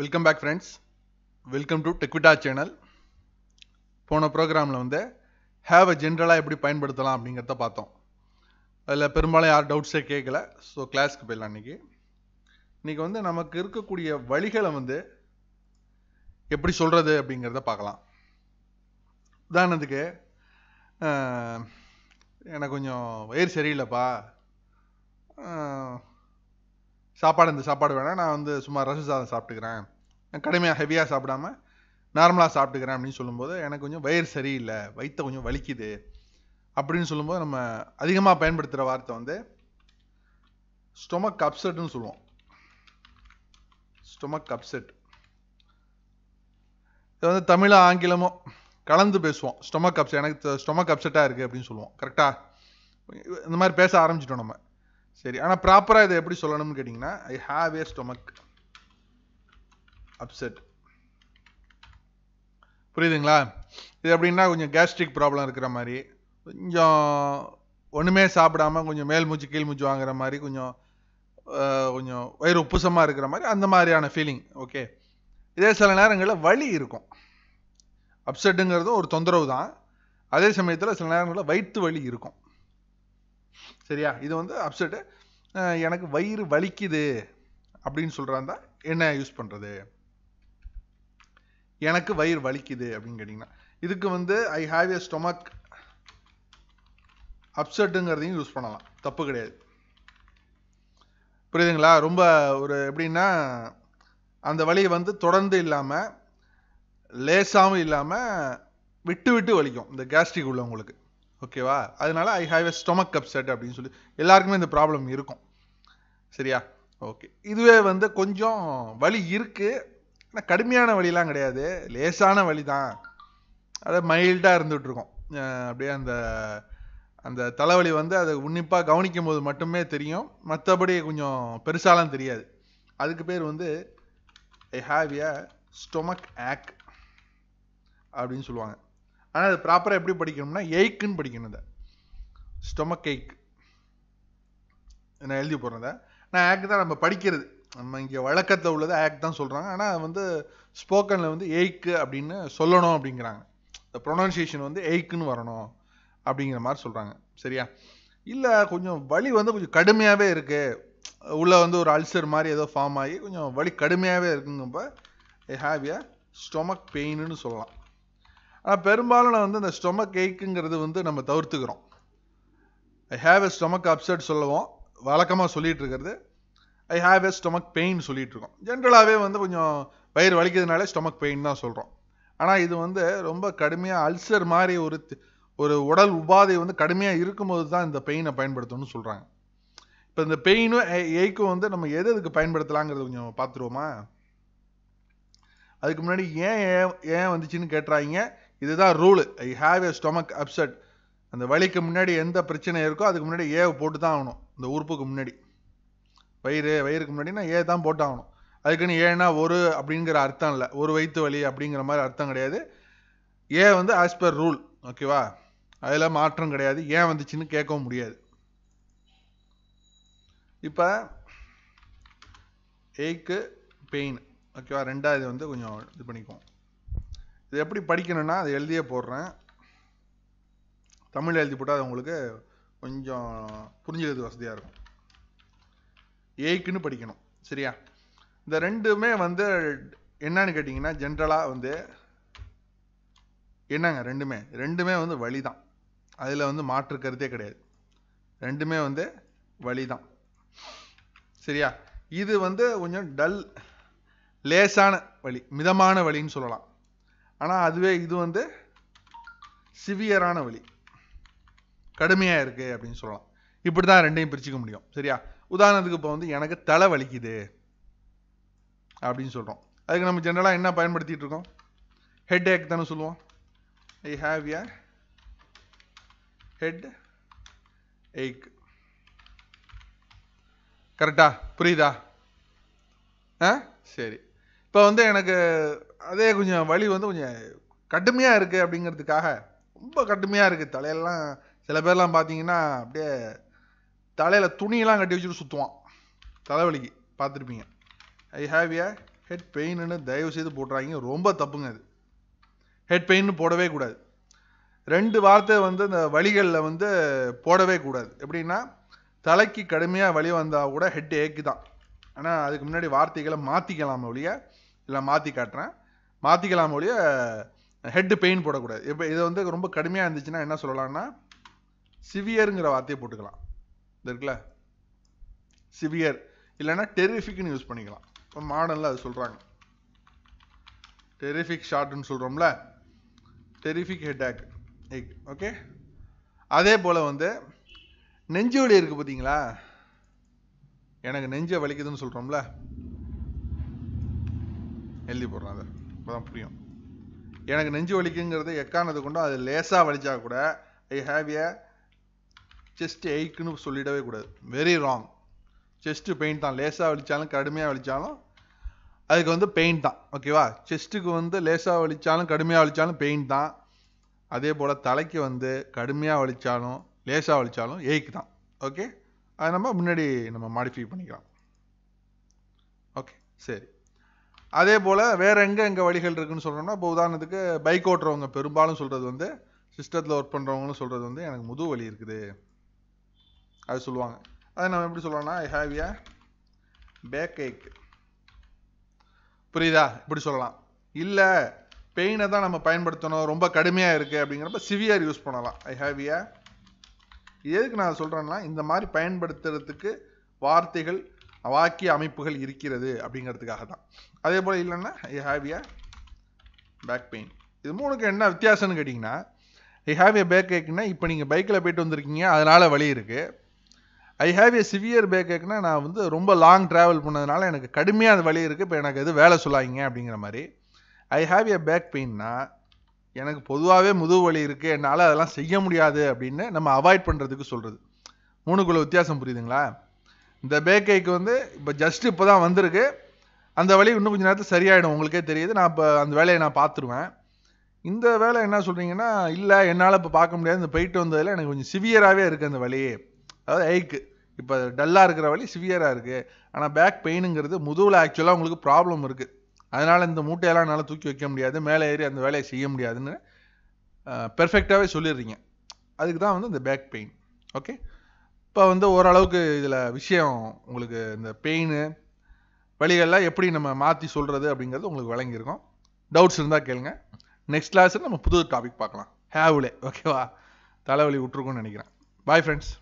welcome back friends welcome to டெக்விட்டா channel போன ப்ரோக்ராமில் வந்து ஹேவ் அ ஜென்ரலாக எப்படி பயன்படுத்தலாம் அப்படிங்கிறத பார்த்தோம் அதில் பெரும்பாலும் யார் டவுட்ஸே கேட்கல ஸோ கிளாஸ்க்கு போயிடலாம் இன்றைக்கி இன்றைக்கி வந்து நமக்கு இருக்கக்கூடிய வழிகளை வந்து எப்படி சொல்கிறது அப்படிங்கிறத பார்க்கலாம் உதாரணத்துக்கு எனக்கு கொஞ்சம் வயிறு சரியில்லைப்பா சாப்பாடு இந்த சாப்பாடு வேணால் நான் வந்து சும்மா ரச சாதம் சாப்பிட்டுக்கிறேன் கடுமையாக ஹெவியாக சாப்பிடாம நார்மலாக சாப்பிட்டுக்கிறேன் அப்படின்னு சொல்லும்போது எனக்கு கொஞ்சம் வயிறு சரியில்லை வயிற்ற கொஞ்சம் வலிக்குது அப்படின்னு சொல்லும்போது நம்ம அதிகமாக பயன்படுத்துகிற வார்த்தை வந்து ஸ்டொமக் அப்செட்னு சொல்லுவோம் ஸ்டொமக் அப்செட் இது வந்து தமிழோ ஆங்கிலமோ கலந்து பேசுவோம் ஸ்டொமக் அப்செட் எனக்கு ஸ்டொமக் அப்செட்டாக இருக்குது அப்படின்னு சொல்லுவோம் கரெக்டாக இந்த மாதிரி பேச ஆரம்பிச்சிட்டோம் நம்ம சரி ஆனால் ப்ராப்பராக இதை எப்படி சொல்லணும்னு கேட்டிங்கன்னா I have a stomach upset புரியுதுங்களா இது அப்படின்னா கொஞ்சம் கேஸ்ட்ரிக் ப்ராப்ளம் இருக்கிற மாதிரி கொஞ்சம் ஒன்றுமே சாப்பிடாம கொஞ்சம் மேல் மூச்சு கீழ் மூச்சு வாங்குற மாதிரி கொஞ்சம் கொஞ்சம் வயிறு உப்புசமாக இருக்கிற மாதிரி அந்த மாதிரியான ஃபீலிங் ஓகே இதே சில நேரங்களில் வலி இருக்கும் அப்செட்டுங்கிறதும் ஒரு தொந்தரவு தான் அதே சமயத்தில் சில நேரங்களில் வயிற்று வலி இருக்கும் சரியா இது வந்து அப்செட்டு எனக்கு வயிறு வலிக்குது அப்படின்னு சொல்கிறாங்க என்ன யூஸ் பண்ணுறது எனக்கு வயிறு வலிக்குது அப்படின்னு கேட்டிங்கன்னா இதுக்கு வந்து ஐ ஹாவ் ஏ ஸ்டொமக் அப்செட்டுங்கிறதையும் யூஸ் பண்ணலாம் தப்பு கிடையாது புரியுதுங்களா ரொம்ப ஒரு எப்படின்னா அந்த வலியை வந்து தொடர்ந்து இல்லாமல் லேசாகவும் இல்லாமல் விட்டு விட்டு வலிக்கும் இந்த கேஸ்ட்ரிக் உள்ளவங்களுக்கு ஓகேவா அதனால I have a stomach upset அப்படின்னு சொல்லி எல்லாருக்குமே இந்த ப்ராப்ளம் இருக்கும் சரியா ஓகே இதுவே வந்து கொஞ்சம் வலி இருக்குது ஆனால் கடுமையான வழிலாம் கிடையாது லேசான வழி தான் அதை மைல்டாக இருந்துகிட்ருக்கோம் அப்படியே அந்த அந்த தலைவலி வந்து அதை உன்னிப்பாக கவனிக்கும் போது மட்டுமே தெரியும் மற்றபடி கொஞ்சம் பெருசாலாம் தெரியாது அதுக்கு பேர் வந்து ஐ ஹாவ் எ ஸ்டொமக் ஆக் அப்படின்னு சொல்லுவாங்க ஆனால் அது ப்ராப்பராக எப்படி படிக்கணும்னா எய்க்குன்னு படிக்கணும் அதை ஸ்டொமக் எய்க் நான் எழுதி போடுறேன் நான் ஆக்ட் தான் நம்ம படிக்கிறது நம்ம இங்கே வழக்கத்தில் உள்ளது ஆக்ட் தான் சொல்கிறாங்க ஆனால் வந்து ஸ்போக்கனில் வந்து எய்க்கு அப்படின்னு சொல்லணும் அப்படிங்கிறாங்க இந்த ப்ரொனன்சியேஷன் வந்து எய்க்குன்னு வரணும் அப்படிங்கிற மாதிரி சொல்கிறாங்க சரியா இல்லை கொஞ்சம் வலி வந்து கொஞ்சம் கடுமையாகவே இருக்குது உள்ளே வந்து ஒரு அல்சர் மாதிரி ஏதோ ஃபார்ம் ஆகி கொஞ்சம் வலி கடுமையாகவே இருக்குங்கப்போ ஐ ஹாவ் ஏ ஸ்டொமக் பெயின்னு சொல்லலாம் ஆனால் பெரும்பாலும் நான் வந்து இந்த ஸ்டொமக் ஏக்குங்கிறது வந்து நம்ம தவிர்த்துக்கிறோம் I have a stomach upset சொல்லுவோம் வழக்கமாக சொல்லிகிட்டு இருக்கிறது I have a stomach pain சொல்லிட்டு இருக்கோம் ஜென்ரலாகவே வந்து கொஞ்சம் வயிறு வலிக்கிறதுனாலே ஸ்டொமக் பெயின் தான் சொல்கிறோம் ஆனால் இது வந்து ரொம்ப கடுமையாக அல்சர் மாதிரி ஒரு ஒரு உடல் உபாதை வந்து கடுமையாக இருக்கும்போது தான் இந்த பெயினை பயன்படுத்தணும்னு சொல்கிறாங்க இப்போ இந்த பெயினும் எய்க்கும் வந்து நம்ம எது எதுக்கு பயன்படுத்தலாங்கிறது கொஞ்சம் பார்த்துருவோமா அதுக்கு முன்னாடி ஏன் ஏன் வந்துச்சுன்னு கேட்டுறாங்க இதுதான் rule I have a stomach upset அந்த வலிக்கு முன்னாடி எந்த பிரச்சனை இருக்கோ அதுக்கு முன்னாடி ஏ போட்டு தான் ஆகணும் இந்த உறுப்புக்கு முன்னாடி வயிறு வயிறுக்கு முன்னாடினா ஏ தான் போட்டு ஆகணும் அதுக்குன்னு ஏன்னா ஒரு அப்படிங்கிற அர்த்தம் இல்லை ஒரு வயிற்று வலி அப்படிங்கிற மாதிரி அர்த்தம் கிடையாது ஏ வந்து ஆஸ் பர் ரூல் ஓகேவா அதில் மாற்றம் கிடையாது ஏன் வந்துச்சுன்னு கேட்கவும் முடியாது இப்போ ஏக்கு பெயின் ஓகேவா ரெண்டாவது வந்து கொஞ்சம் இது பண்ணிக்குவோம் இது எப்படி படிக்கணும்னா அதை எழுதியே போடுறேன் தமிழ் எழுதி போட்டால் அது உங்களுக்கு கொஞ்சம் புரிஞ்சுக்கிறது வசதியாக இருக்கும் ஏய்க்குன்னு படிக்கணும் சரியா இந்த ரெண்டுமே வந்து என்னன்னு கேட்டிங்கன்னா ஜென்ரலாக வந்து என்னங்க ரெண்டுமே ரெண்டுமே வந்து வழி தான் அதில் வந்து மாற்று கருத்தே கிடையாது ரெண்டுமே வந்து வழி தான் சரியா இது வந்து கொஞ்சம் டல் லேசான வழி மிதமான வழின்னு சொல்லலாம் ஆனால் அதுவே இது வந்து சிவியரான வழி கடுமையாக இருக்குது அப்படின்னு சொல்லலாம் இப்படி தான் ரெண்டையும் பிரிச்சுக்க முடியும் சரியா உதாரணத்துக்கு இப்போ வந்து எனக்கு தலை வலிக்குது அப்படின்னு சொல்கிறோம் அதுக்கு நம்ம ஜென்ரலாக என்ன பயன்படுத்திகிட்டு இருக்கோம் ஹெட் ஏக் தானே சொல்லுவோம் ஐ ஹாவ் ஏ ஹெட் ஏக் கரெக்டா புரியுதா ஆ சரி இப்போ வந்து எனக்கு அதே கொஞ்சம் வலி வந்து கொஞ்சம் கடுமையாக இருக்குது அப்படிங்கிறதுக்காக ரொம்ப கடுமையாக இருக்குது தலையெல்லாம் சில பேர்லாம் பார்த்தீங்கன்னா அப்படியே தலையில் துணியெல்லாம் கட்டி வச்சுட்டு சுற்றுவான் தலைவலிக்கு பார்த்துருப்பீங்க ஐ ஹாவ் ஏ ஹெட் பெயின்னு தயவு செய்து போட்டுறாங்க ரொம்ப தப்புங்க அது ஹெட் பெயின்னு போடவே கூடாது ரெண்டு வார்த்தை வந்து இந்த வழிகளில் வந்து போடவே கூடாது எப்படின்னா தலைக்கு கடுமையாக வழி வந்தால் கூட ஹெட் ஏக்கு தான் ஆனால் அதுக்கு முன்னாடி வார்த்தைகளை மாற்றிக்கலாம் ஒழிய இல்லை மாற்றி காட்டுறேன் மாற்றிக்கலாம் ஒழிய ஹெட்டு பெயின் போடக்கூடாது இப்போ இதை வந்து ரொம்ப கடுமையாக இருந்துச்சுன்னா என்ன சொல்லலாம்னா சிவியருங்கிற வார்த்தையை போட்டுக்கலாம் இது இருக்குல்ல சிவியர் இல்லைன்னா டெரிஃபிக்னு யூஸ் பண்ணிக்கலாம் இப்போ மாடலில் அது சொல்கிறாங்க டெரிஃபிக் ஷார்ட்னு சொல்கிறோம்ல டெரிஃபிக் ஹெட்டாக் எக் ஓகே அதே போல் வந்து நெஞ்சு வலி இருக்குது பார்த்தீங்களா எனக்கு நெஞ்சை வலிக்குதுன்னு சொல்கிறோம்ல எழுதி போடுறேன் அதை அப்போ தான் புரியும் எனக்கு நெஞ்சு வலிக்குங்கிறது எக்கானது கொண்டோ அது லேசாக வலிச்சா கூட ஐ ஹாவ் ஏ செஸ்ட் எய்க்குன்னு சொல்லிடவே கூடாது வெரி ராங் செஸ்ட்டு பெயின் தான் லேசாக வலித்தாலும் கடுமையாக வலித்தாலும் அதுக்கு வந்து பெயின் தான் ஓகேவா செஸ்ட்டுக்கு வந்து லேசாக வலித்தாலும் கடுமையாக வலித்தாலும் பெயின் தான் அதே போல் தலைக்கு வந்து கடுமையாக வலித்தாலும் லேசாக வலித்தாலும் எய்க்கு தான் ஓகே அதை நம்ம முன்னாடி நம்ம மாடிஃபை பண்ணிக்கலாம் ஓகே சரி அதே போல் வேறு எங்கே எங்கே வழிகள் இருக்குதுன்னு சொல்கிறோம்னா இப்போ உதாரணத்துக்கு பைக் ஓட்டுறவங்க பெரும்பாலும் சொல்கிறது வந்து சிஸ்டத்தில் ஒர்க் பண்ணுறவங்களும் சொல்கிறது வந்து எனக்கு முதுகு வலி இருக்குது அது சொல்லுவாங்க அதை நம்ம எப்படி சொல்லலாம்னா ஐ ஹாவ் ஏ பேக் ஏக் புரியுதா இப்படி சொல்லலாம் இல்லை பெயினை தான் நம்ம பயன்படுத்தணும் ரொம்ப கடுமையாக இருக்குது அப்படிங்கிறப்ப சிவியர் யூஸ் பண்ணலாம் ஐ ஹாவ் ஏ எதுக்கு நான் சொல்கிறேன்னா இந்த மாதிரி பயன்படுத்துறதுக்கு வார்த்தைகள் வாக்கிய அமைப்புகள் இருக்கிறது அப்படிங்கிறதுக்காக தான் அதே போல் இல்லைன்னா I have a back pain இது மூணுக்கு என்ன வித்தியாசம்னு கேட்டிங்கன்னா ஐ ஹாவ் ஏ பேக் ஏக்குன்னா இப்போ நீங்கள் பைக்கில் போயிட்டு வந்திருக்கீங்க அதனால் வழி இருக்குது I have a severe back ஏக்னா நான் வந்து ரொம்ப லாங் ட்ராவல் பண்ணதுனால எனக்கு கடுமையாக வழி இருக்குது இப்போ எனக்கு எது வேலை சொல்லாதீங்க அப்படிங்கிற மாதிரி ஐ ஹாவ் ஏ பேக் பெயின்னா எனக்கு பொதுவாகவே முதுகு வலி இருக்குது என்னால் அதெல்லாம் செய்ய முடியாது அப்படின்னு நம்ம அவாய்ட் பண்ணுறதுக்கு சொல்கிறது மூணுக்குள்ள வித்தியாசம் புரியுதுங்களா இந்த பேக்கைக்கு வந்து இப்போ ஜஸ்ட் இப்போ தான் வந்திருக்கு அந்த வழி இன்னும் கொஞ்சம் நேரத்தில் சரியாயிடும் உங்களுக்கே தெரியுது நான் இப்போ அந்த வேலையை நான் பார்த்துருவேன் இந்த வேலை என்ன சொல்கிறீங்கன்னா இல்லை என்னால் இப்போ பார்க்க முடியாது இந்த போயிட்டு வந்ததில் எனக்கு கொஞ்சம் சிவியராகவே இருக்குது அந்த வழி அதாவது ஐக்கு இப்போ டல்லாக இருக்கிற வழி சிவியராக இருக்குது ஆனால் பேக் பெயினுங்கிறது முதுகில் ஆக்சுவலாக உங்களுக்கு ப்ராப்ளம் இருக்குது அதனால் இந்த மூட்டையெல்லாம் என்னால் தூக்கி வைக்க முடியாது மேலே ஏறி அந்த வேலையை செய்ய முடியாதுன்னு பெர்ஃபெக்டாகவே சொல்லிடுறீங்க அதுக்கு தான் வந்து இந்த பேக் பெயின் ஓகே இப்போ வந்து ஓரளவுக்கு இதில் விஷயம் உங்களுக்கு இந்த பெயின் வழிகள்லாம் எப்படி நம்ம மாற்றி சொல்கிறது அப்படிங்கிறது உங்களுக்கு விளங்கியிருக்கும் டவுட்ஸ் இருந்தால் கேளுங்க நெக்ஸ்ட் கிளாஸில் நம்ம புது டாபிக் பார்க்கலாம் ஹேவ்லே ஓகேவா தலைவலி விட்ருக்கோன்னு நினைக்கிறேன் பாய் ஃப்ரெண்ட்ஸ்